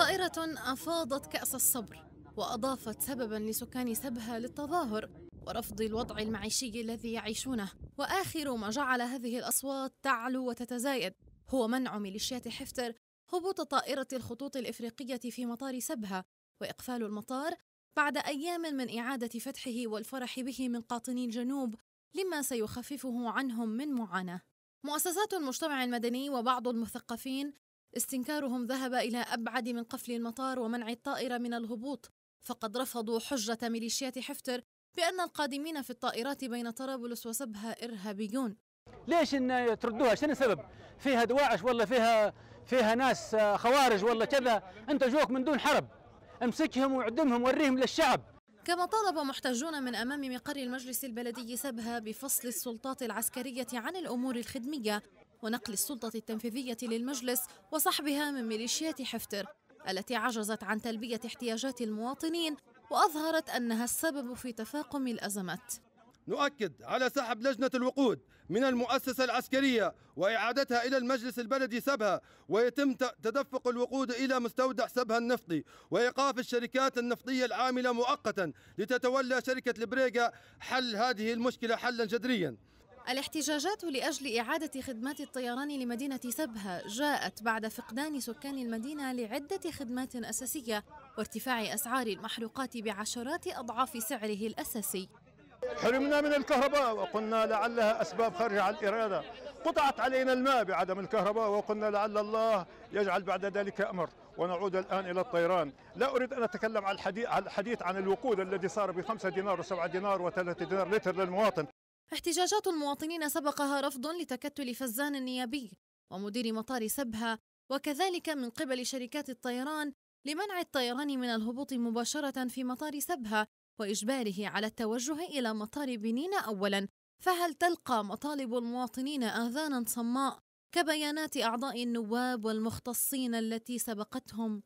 طائرة أفاضت كأس الصبر وأضافت سببا لسكان سبها للتظاهر ورفض الوضع المعيشي الذي يعيشونه وآخر ما جعل هذه الأصوات تعلو وتتزايد هو منع ميليشيات حفتر هبوط طائرة الخطوط الإفريقية في مطار سبها وإقفال المطار بعد أيام من إعادة فتحه والفرح به من قاطني الجنوب لما سيخففه عنهم من معاناة مؤسسات المجتمع المدني وبعض المثقفين استنكارهم ذهب إلى أبعد من قفل المطار ومنع الطائرة من الهبوط فقد رفضوا حجة ميليشيات حفتر بأن القادمين في الطائرات بين طرابلس وسبها إرهابيون ليش ان تردوها شنو السبب فيها دواعش ولا فيها فيها ناس آه، خوارج ولا كذا انت جوك من دون حرب امسكهم وعدمهم وريهم للشعب كما طالب محتجون من أمام مقر المجلس البلدي سبها بفصل السلطات العسكرية عن الأمور الخدمية ونقل السلطة التنفيذية للمجلس وسحبها من ميليشيات حفتر التي عجزت عن تلبية احتياجات المواطنين وأظهرت أنها السبب في تفاقم الأزمات نؤكد على سحب لجنة الوقود من المؤسسة العسكرية وإعادتها إلى المجلس البلدي سبها ويتم تدفق الوقود إلى مستودع سبها النفطي وإيقاف الشركات النفطية العاملة مؤقتا لتتولى شركة البريغا حل هذه المشكلة حلا جذريا الاحتجاجات لأجل إعادة خدمات الطيران لمدينة سبها جاءت بعد فقدان سكان المدينة لعدة خدمات أساسية وارتفاع أسعار المحروقات بعشرات أضعاف سعره الأساسي حرمنا من الكهرباء وقلنا لعلها أسباب خارجة عن الإرادة قطعت علينا الماء بعدم الكهرباء وقلنا لعل الله يجعل بعد ذلك أمر ونعود الآن إلى الطيران لا أريد أن أتكلم عن الحديث, عن الوقود الذي صار بخمسة دينار وسبعة دينار وثلاثة دينار لتر للمواطن احتجاجات المواطنين سبقها رفض لتكتل فزان النيابي ومدير مطار سبها وكذلك من قبل شركات الطيران لمنع الطيران من الهبوط مباشرة في مطار سبها وإجباره على التوجه إلى مطار بنين أولا فهل تلقى مطالب المواطنين آذانا صماء كبيانات أعضاء النواب والمختصين التي سبقتهم